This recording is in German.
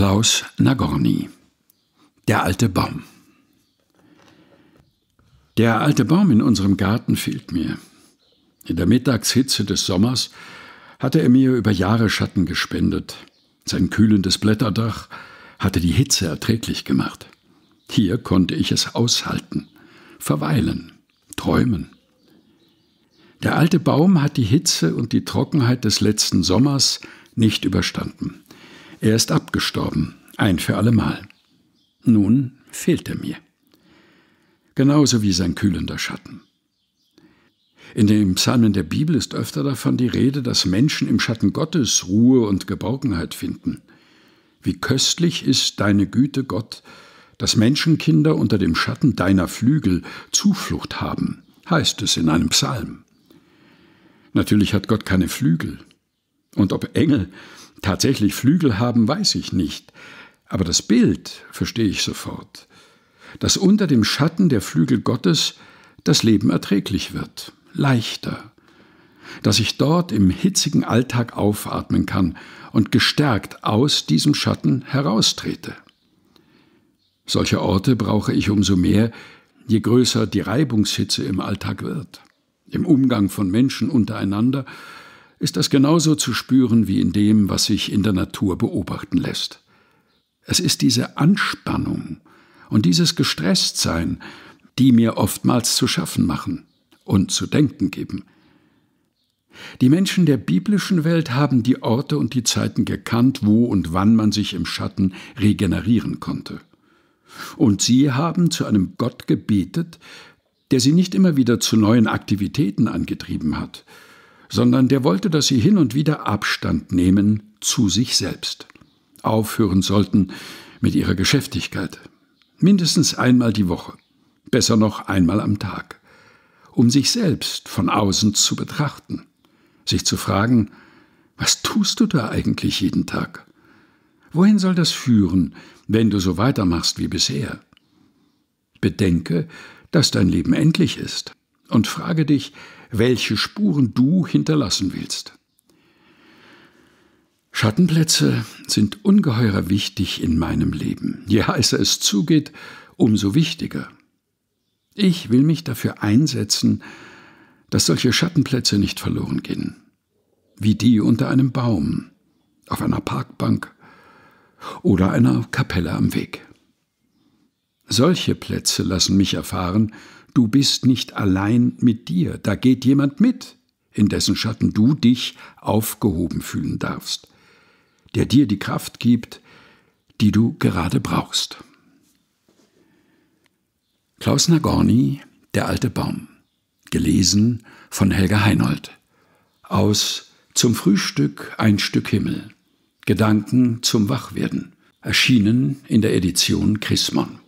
Klaus Nagorny Der alte Baum Der alte Baum in unserem Garten fehlt mir. In der Mittagshitze des Sommers hatte er mir über Jahre Schatten gespendet. Sein kühlendes Blätterdach hatte die Hitze erträglich gemacht. Hier konnte ich es aushalten, verweilen, träumen. Der alte Baum hat die Hitze und die Trockenheit des letzten Sommers nicht überstanden. Er ist abgestorben, ein für allemal. Nun fehlt er mir. Genauso wie sein kühlender Schatten. In den Psalmen der Bibel ist öfter davon die Rede, dass Menschen im Schatten Gottes Ruhe und Geborgenheit finden. Wie köstlich ist deine Güte, Gott, dass Menschenkinder unter dem Schatten deiner Flügel Zuflucht haben, heißt es in einem Psalm. Natürlich hat Gott keine Flügel. Und ob Engel tatsächlich Flügel haben, weiß ich nicht, aber das Bild verstehe ich sofort, dass unter dem Schatten der Flügel Gottes das Leben erträglich wird, leichter, dass ich dort im hitzigen Alltag aufatmen kann und gestärkt aus diesem Schatten heraustrete. Solche Orte brauche ich umso mehr, je größer die Reibungshitze im Alltag wird, im Umgang von Menschen untereinander ist das genauso zu spüren wie in dem, was sich in der Natur beobachten lässt. Es ist diese Anspannung und dieses Gestresstsein, die mir oftmals zu schaffen machen und zu denken geben. Die Menschen der biblischen Welt haben die Orte und die Zeiten gekannt, wo und wann man sich im Schatten regenerieren konnte. Und sie haben zu einem Gott gebetet, der sie nicht immer wieder zu neuen Aktivitäten angetrieben hat, sondern der wollte, dass sie hin und wieder Abstand nehmen zu sich selbst, aufhören sollten mit ihrer Geschäftigkeit, mindestens einmal die Woche, besser noch einmal am Tag, um sich selbst von außen zu betrachten, sich zu fragen, was tust du da eigentlich jeden Tag? Wohin soll das führen, wenn du so weitermachst wie bisher? Bedenke, dass dein Leben endlich ist und frage dich, welche Spuren du hinterlassen willst. Schattenplätze sind ungeheuer wichtig in meinem Leben. Je heißer es zugeht, umso wichtiger. Ich will mich dafür einsetzen, dass solche Schattenplätze nicht verloren gehen. Wie die unter einem Baum, auf einer Parkbank oder einer Kapelle am Weg. Solche Plätze lassen mich erfahren, Du bist nicht allein mit dir, da geht jemand mit, in dessen Schatten du dich aufgehoben fühlen darfst, der dir die Kraft gibt, die du gerade brauchst. Klaus Nagorny, Der alte Baum, gelesen von Helga Heinold, aus Zum Frühstück ein Stück Himmel, Gedanken zum Wachwerden, erschienen in der Edition Chrismon.